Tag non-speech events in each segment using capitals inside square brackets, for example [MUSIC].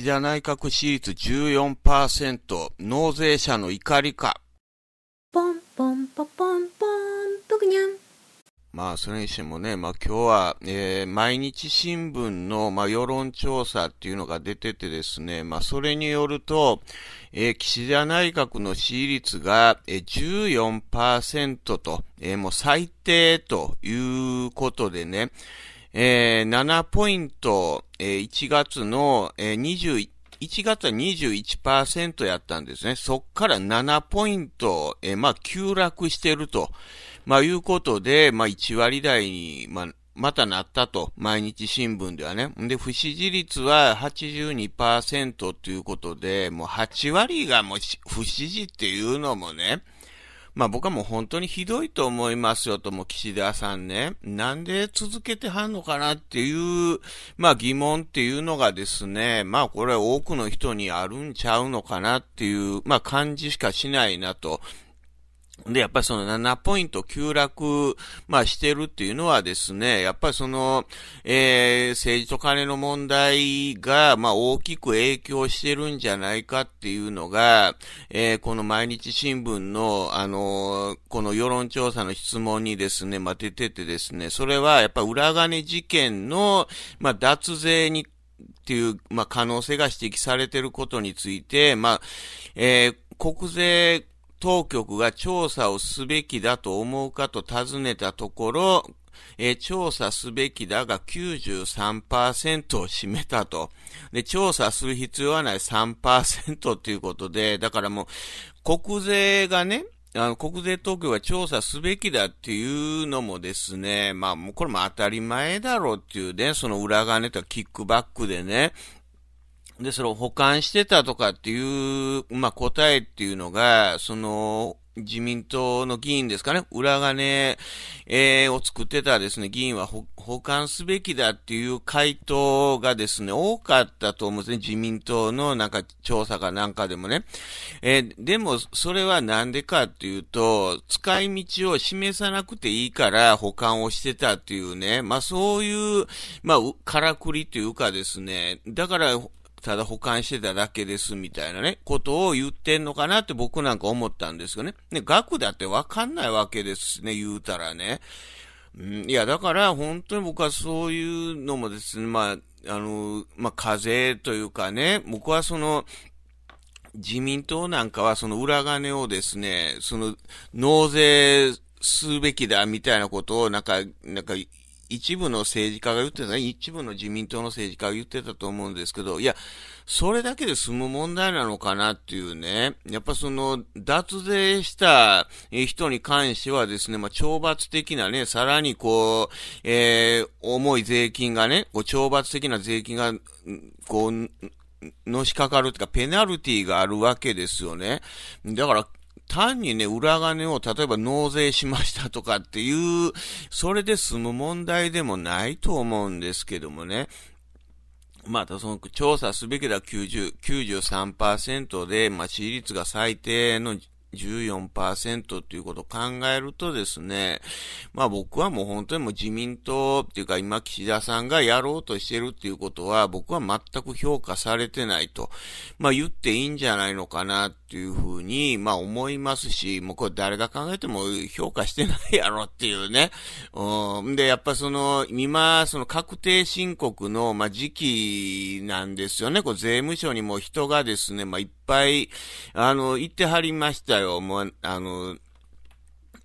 岸田内閣支持率14%、納税者の怒りか。ポンポンポポンポン、ぷくにゃん。まあ、それにしてもね、まあ今日は、えー、毎日新聞の、まあ、世論調査っていうのが出ててですね、まあそれによると、えー、岸田内閣の支持率が、えー、14%と、えー、もう最低ということでね、えー、7ポイント、えー、1月の、えー、21、1月は21%やったんですね。そっから7ポイント、えー、まあ、急落してると。まあ、いうことで、まあ、1割台に、まあ、またなったと、毎日新聞ではね。で、不支持率は82%ということで、もう8割がもう不支持っていうのもね、まあ僕はもう本当にひどいと思いますよと、も岸田さんね、なんで続けてはんのかなっていう、まあ疑問っていうのがですね、まあこれは多くの人にあるんちゃうのかなっていう、まあ感じしかしないなと。で、やっぱりその7ポイント急落、まあしてるっていうのはですね、やっぱりその、えー、政治と金の問題が、まあ大きく影響してるんじゃないかっていうのが、えー、この毎日新聞の、あのー、この世論調査の質問にですね、まあ出ててですね、それはやっぱ裏金事件の、まあ脱税に、っていう、まあ可能性が指摘されてることについて、まあ、えー、国税、当局が調査をすべきだと思うかと尋ねたところ、え調査すべきだが93%を占めたと。で、調査する必要はない3%ということで、だからもう、国税がね、あの、国税当局が調査すべきだっていうのもですね、まあもうこれも当たり前だろうっていうね、その裏金とかキックバックでね、で、それを保管してたとかっていう、まあ、答えっていうのが、その、自民党の議員ですかね、裏金、えー、を作ってたですね、議員は保管すべきだっていう回答がですね、多かったと思うんですね。自民党のなんか調査かなんかでもね。えー、でも、それはなんでかっていうと、使い道を示さなくていいから保管をしてたっていうね、まあそういう、まあ、からくりというかですね、だから、ただ保管してただけですみたいなね、ことを言ってんのかなって僕なんか思ったんですよね。ね、額だってわかんないわけですね、言うたらね。うん、いや、だから本当に僕はそういうのもですね、まあ、あの、まあ、課税というかね、僕はその、自民党なんかはその裏金をですね、その、納税すべきだみたいなことをなんか、なんか一部の政治家が言ってたね、一部の自民党の政治家が言ってたと思うんですけど、いや、それだけで済む問題なのかなっていうね、やっぱその、脱税した人に関してはですね、まあ、懲罰的なね、さらにこう、えー、重い税金がね、こう懲罰的な税金が、こう、のしかかるというか、ペナルティがあるわけですよね。だから、単にね、裏金を例えば納税しましたとかっていう、それで済む問題でもないと思うんですけどもね。また、あ、その調査すべきだ90、93%で、まあ、支持率が最低の14%っていうことを考えるとですね、まあ僕はもう本当にもう自民党っていうか今岸田さんがやろうとしてるっていうことは僕は全く評価されてないと、まあ言っていいんじゃないのかなっていうふうに、まあ思いますし、もうこれ誰が考えても評価してないやろっていうね。うん。で、やっぱその、今、その確定申告の、まあ時期なんですよね。こう税務署にも人がですね、まあいっぱい、あの、行ってはりました外は思わ、あの、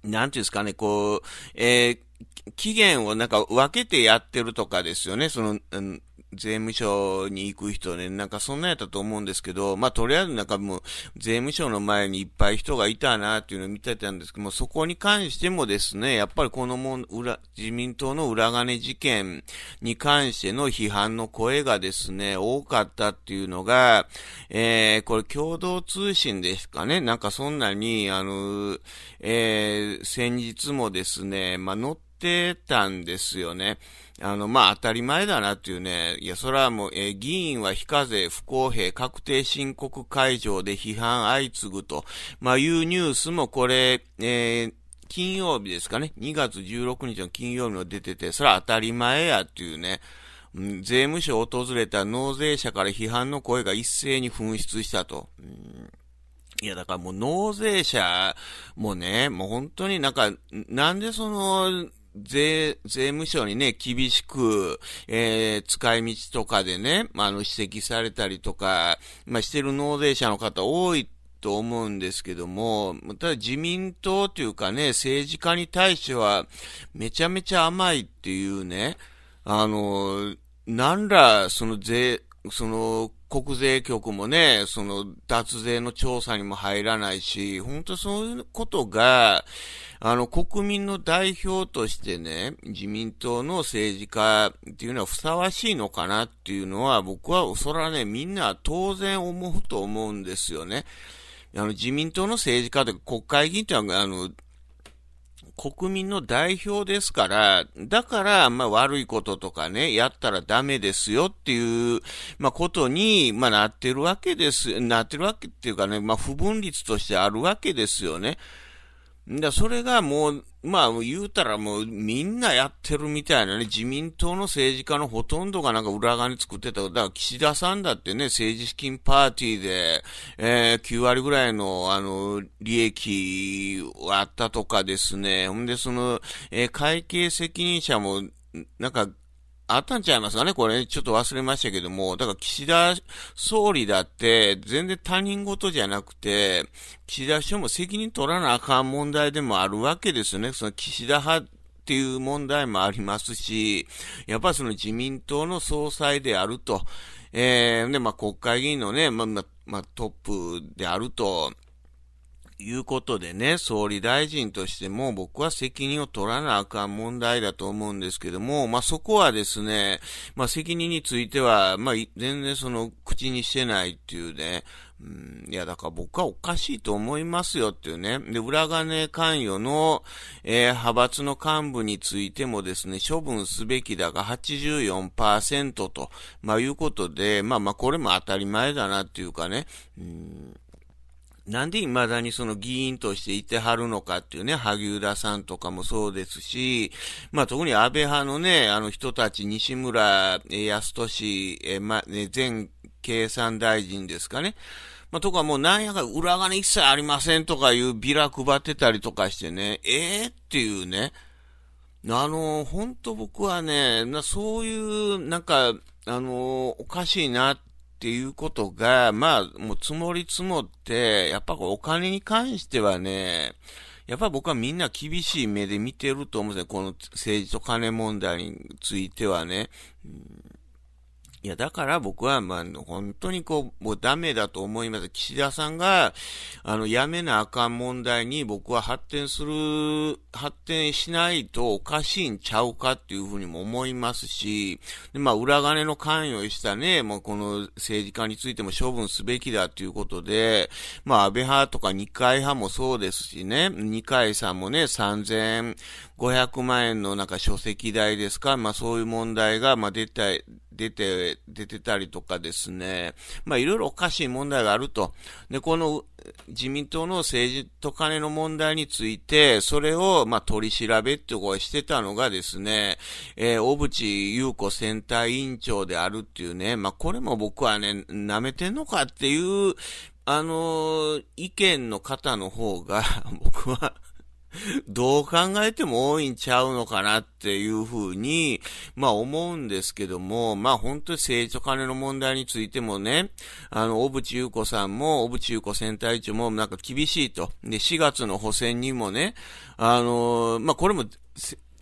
なんていうんですかね、こう、えー、期限をなんか分けてやってるとかですよね、その、うん税務署に行く人ね、なんかそんなやったと思うんですけど、まあとりあえずなんかもう税務署の前にいっぱい人がいたなっていうのを見てたんですけども、そこに関してもですね、やっぱりこのもん、裏、自民党の裏金事件に関しての批判の声がですね、多かったっていうのが、えー、これ共同通信ですかね、なんかそんなに、あの、えー、先日もですね、まあ乗っててたんですよね。あの、まあ、当たり前だなっていうね。いや、それはもう、えー、議員は非課税、不公平、確定申告会場で批判相次ぐと、まあ、いうニュースもこれ、えー金曜日ですかね。2月16日の金曜日の出てて、それは当たり前やっていうね。税務署を訪れた納税者から批判の声が一斉に噴出したと。いや、だからもう納税者もね、もう本当になんか、なんでその、税、税務署にね、厳しく、えー、使い道とかでね、まあ、あの、指摘されたりとか、まあ、してる納税者の方多いと思うんですけども、ただ自民党というかね、政治家に対しては、めちゃめちゃ甘いっていうね、あの、なんら、その税、その、国税局もね、その脱税の調査にも入らないし、本当そういうことが、あの、国民の代表としてね、自民党の政治家っていうのはふさわしいのかなっていうのは、僕は、それはね、みんな当然思うと思うんですよね。あの、自民党の政治家とか国会議員というのは、あの、国民の代表ですから、だから、まあ悪いこととかね、やったらダメですよっていう、まあことに、まあなってるわけです、なってるわけっていうかね、まあ不分率としてあるわけですよね。だそれがもう、まあ言うたらもうみんなやってるみたいなね、自民党の政治家のほとんどがなんか裏側に作ってた。だから岸田さんだってね、政治資金パーティーで、えー、9割ぐらいの、あの、利益はあったとかですね。ほんでその、えー、会計責任者も、なんか、あったんちゃいますかね、これ、ちょっと忘れましたけども、だから岸田総理だって、全然他人事じゃなくて、岸田首相も責任取らなあかん問題でもあるわけですよね、その岸田派っていう問題もありますし、やっぱその自民党の総裁であると、えー、で、まあ、国会議員のね、まあ、まあ、トップであると、いうことでね、総理大臣としても僕は責任を取らなあかん問題だと思うんですけども、まあ、そこはですね、まあ、責任については、まあ、全然その口にしてないっていうね、うん、いや、だから僕はおかしいと思いますよっていうね。で、裏金関与の、えー、派閥の幹部についてもですね、処分すべきだが84%と、まあ、いうことで、まあまあ、これも当たり前だなっていうかね、うんなんで未だにその議員としていてはるのかっていうね、萩生田さんとかもそうですし、まあ特に安倍派のね、あの人たち、西村康俊、えま、ね、前経産大臣ですかね。まあ、とかもうなんやか裏金一切ありませんとかいうビラ配ってたりとかしてね、ええー、っていうね。あの、本当僕はね、なそういう、なんか、あの、おかしいなっっていうことが、まあ、もう積もり積もって、やっぱお金に関してはね、やっぱ僕はみんな厳しい目で見てると思うんですね。この政治と金問題についてはね。いや、だから僕は、まあ、本当にこう、もうダメだと思います。岸田さんが、あの、やめなあかん問題に僕は発展する、発展しないとおかしいんちゃうかっていうふうにも思いますし、で、まあ、裏金の関与したね、もうこの政治家についても処分すべきだということで、まあ、安倍派とか二階派もそうですしね、二階さんもね、3500万円のなんか書籍代ですか、まあ、そういう問題が、まあ、出た、出て、出てたりとかですね、まあいろいろおかしい問題があると。で、この自民党の政治と金の問題について、それをまあ取り調べってこうしてたのがですね、えー、小渕優子選対委員長であるっていうね、まあこれも僕はね、舐めてんのかっていう、あのー、意見の方の方が、[LAUGHS] 僕は [LAUGHS] どう考えても多いんちゃうのかなっていうふうに、まあ思うんですけども、まあ本当に政治と金の問題についてもね、あの、小渕優子さんも、小渕優子選対長もなんか厳しいと。で、4月の補選にもね、あのー、まあこれも、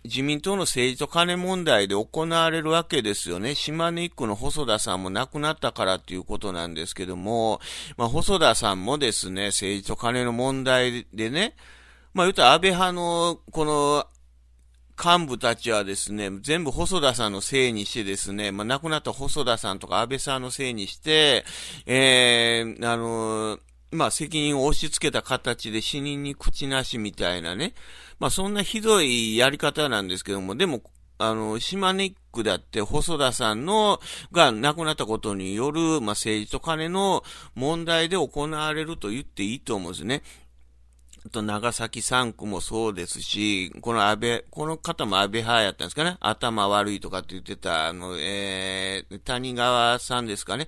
自民党の政治と金問題で行われるわけですよね。島根一区の細田さんも亡くなったからっていうことなんですけども、まあ、細田さんもですね、政治と金の問題でね、まあ、言うと安倍派の、この、幹部たちはですね、全部細田さんのせいにしてですね、まあ、亡くなった細田さんとか安倍さんのせいにして、えー、あのー、まあ、責任を押し付けた形で死人に口なしみたいなね。まあ、そんなひどいやり方なんですけども、でも、あの、島根区だって細田さんの、が亡くなったことによる、まあ、政治と金の問題で行われると言っていいと思うんですね。と、長崎3区もそうですし、この安倍、この方も安倍派やったんですかね。頭悪いとかって言ってた、あの、えー、谷川さんですかね。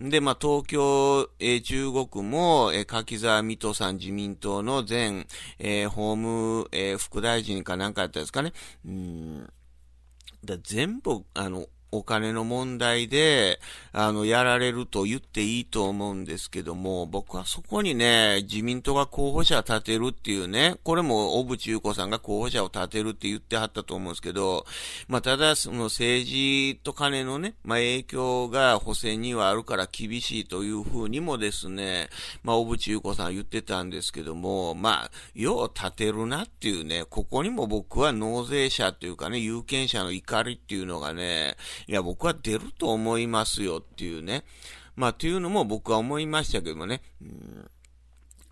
で、まあ、東京、えー、中国も、えー、柿沢水戸さん自民党の前、えー、法務、えー、副大臣かなんかやったんですかね。うん。だ全部、あの、お金の問題で、あの、やられると言っていいと思うんですけども、僕はそこにね、自民党が候補者を立てるっていうね、これも小渕優子さんが候補者を立てるって言ってはったと思うんですけど、まあ、ただ、その政治と金のね、まあ、影響が補正にはあるから厳しいというふうにもですね、まあ、小渕優子さん言ってたんですけども、まあ、よう立てるなっていうね、ここにも僕は納税者というかね、有権者の怒りっていうのがね、いや、僕は出ると思いますよっていうね。まあ、というのも僕は思いましたけどもね。うん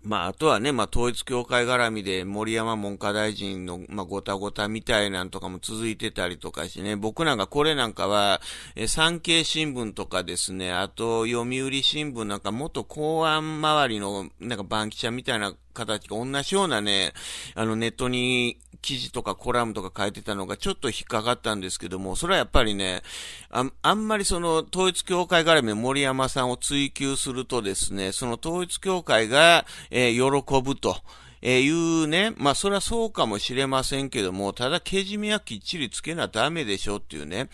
まあ、あとはね、まあ、統一教会絡みで森山文科大臣の、まあ、ごたごたみたいなんとかも続いてたりとかしね、僕なんかこれなんかは、え、産経新聞とかですね、あと、読売新聞なんか元公安周りの、なんか番記者みたいな形が同じようなね、あのネットに記事とかコラムとか書いてたのがちょっと引っかかったんですけども、それはやっぱりね、ああんまりその統一教会絡みの森山さんを追求するとですね、その統一教会が、えー、喜ぶと。えー、いうね、まあそれはそうかもしれませんけども、ただけじめはきっちりつけなダメでしょっていうね。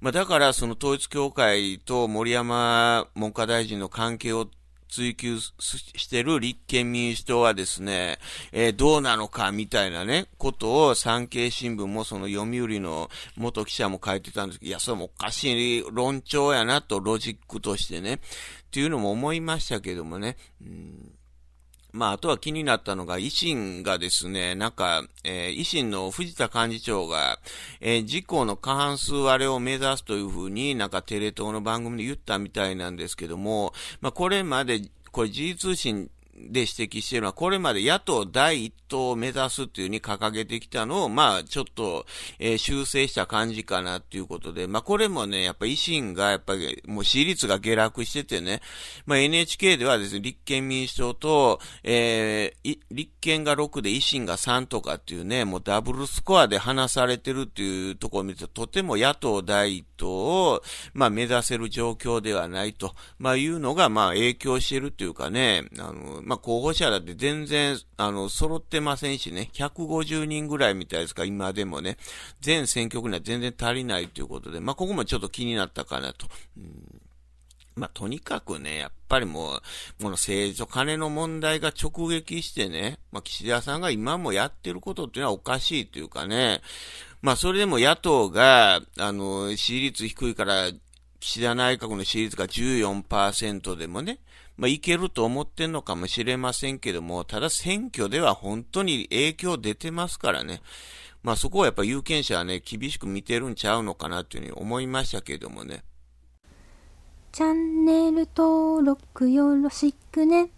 まあだからその統一教会と森山文科大臣の関係を追求してる立憲民主党はですね、えー、どうなのかみたいなね、ことを産経新聞もその読売の元記者も書いてたんですけど、いや、それもおかしい論調やなとロジックとしてね、っていうのも思いましたけどもね、うんまあ、あとは気になったのが、維新がですね、なんか、えー、維新の藤田幹事長が、えー、自公の過半数割れを目指すというふうになんかテレ東の番組で言ったみたいなんですけども、まあ、これまで、これ G 通信で指摘しているのは、これまで野党第一党を目指すというふうに掲げてきたのを、まあ、ちょっと、えー、修正した感じかなっていうことで、まあ、これもね、やっぱ維新が、やっぱり、もう支持率が下落しててね、まあ、NHK ではですね、立憲民主党と、えー、立憲が6で維新が3とかっていうね、もうダブルスコアで話されてるっていうところを見ると、とても野党第一党を、まあ、目指せる状況ではないと、まあ、いうのが、まあ、影響してるというかね、あの、まあまあ、候補者だって全然、あの、揃ってませんしね、150人ぐらいみたいですか、今でもね、全選挙区には全然足りないということで、まあ、ここもちょっと気になったかなと。うんまあ、とにかくね、やっぱりもう、この政治と金の問題が直撃してね、まあ、岸田さんが今もやってることっていうのはおかしいというかね、まあ、それでも野党が、あの、支持率低いから、岸田内閣の支持率が14%でもね、まあ、いけると思ってんのかもしれませんけども、ただ選挙では本当に影響出てますからね。まあ、そこはやっぱ有権者はね、厳しく見てるんちゃうのかなというふうに思いましたけどもね。チャンネル登録よろしくね。